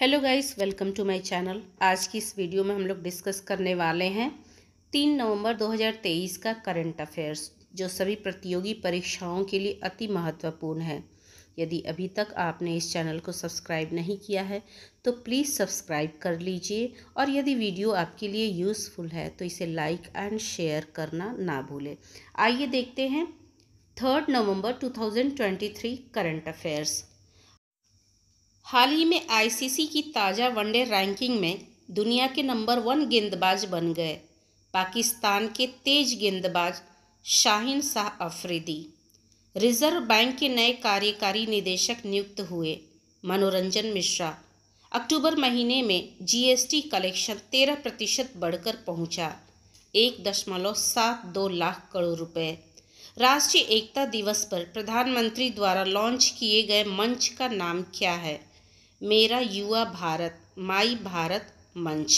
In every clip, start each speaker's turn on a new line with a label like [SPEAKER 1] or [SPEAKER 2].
[SPEAKER 1] hello guys welcome to my channel आज की इस वीडियो में हम लोग डिस्कस करने वाले हैं तीन नवंबर 2023 का करंट अफेयर्स जो सभी प्रतियोगी परीक्षाओं के लिए अति महत्वपूर्ण है यदि अभी तक आपने इस चैनल को सब्सक्राइब नहीं किया है तो प्लीज़ सब्सक्राइब कर लीजिए और यदि वीडियो आपके लिए यूज़फुल है तो इसे लाइक एंड शेयर करना ना भूलें आइए देखते हैं थर्ड नवंबर 2023 करंट अफेयर्स हाल ही में आईसीसी की ताज़ा वनडे रैंकिंग में दुनिया के नंबर वन गेंदबाज बन गए पाकिस्तान के तेज गेंदबाज शाहिन शाह अफरीदी रिजर्व बैंक के नए कार्यकारी निदेशक नियुक्त हुए मनोरंजन मिश्रा अक्टूबर महीने में जीएसटी कलेक्शन तेरह प्रतिशत बढ़कर पहुंचा एक दशमलव सात दो लाख करोड़ रुपए राष्ट्रीय एकता दिवस पर प्रधानमंत्री द्वारा लॉन्च किए गए मंच का नाम क्या है मेरा युवा भारत माई भारत मंच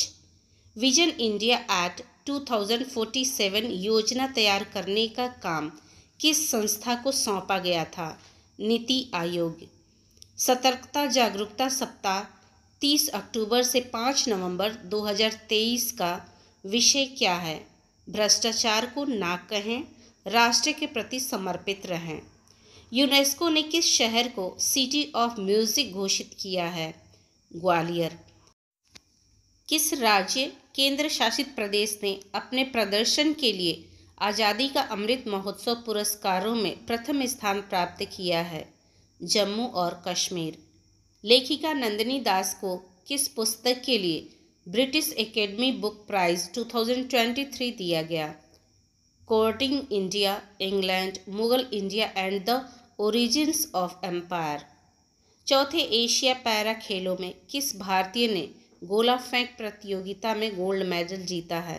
[SPEAKER 1] विजन इंडिया एक्ट 2047 योजना तैयार करने का काम किस संस्था को सौंपा गया था नीति आयोग सतर्कता जागरूकता सप्ताह 30 अक्टूबर से 5 नवंबर 2023 का विषय क्या है भ्रष्टाचार को ना कहें राष्ट्र के प्रति समर्पित रहें यूनेस्को ने किस शहर को सिटी ऑफ म्यूज़िक घोषित किया है ग्वालियर किस राज्य केंद्र शासित प्रदेश ने अपने प्रदर्शन के लिए आज़ादी का अमृत महोत्सव पुरस्कारों में प्रथम स्थान प्राप्त किया है जम्मू और कश्मीर लेखिका नंदिनी दास को किस पुस्तक के लिए ब्रिटिश एकेडमी बुक प्राइज़ 2023 दिया गया courting India England Mughal India and the origins of empire चौथे एशिया पैरा खेलों में किस भारतीय ने गोला फेंक प्रतियोगिता में गोल्ड मेडल जीता है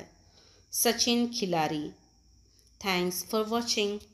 [SPEAKER 1] सचिन खिलाड़ी थैंक्स फॉर वॉचिंग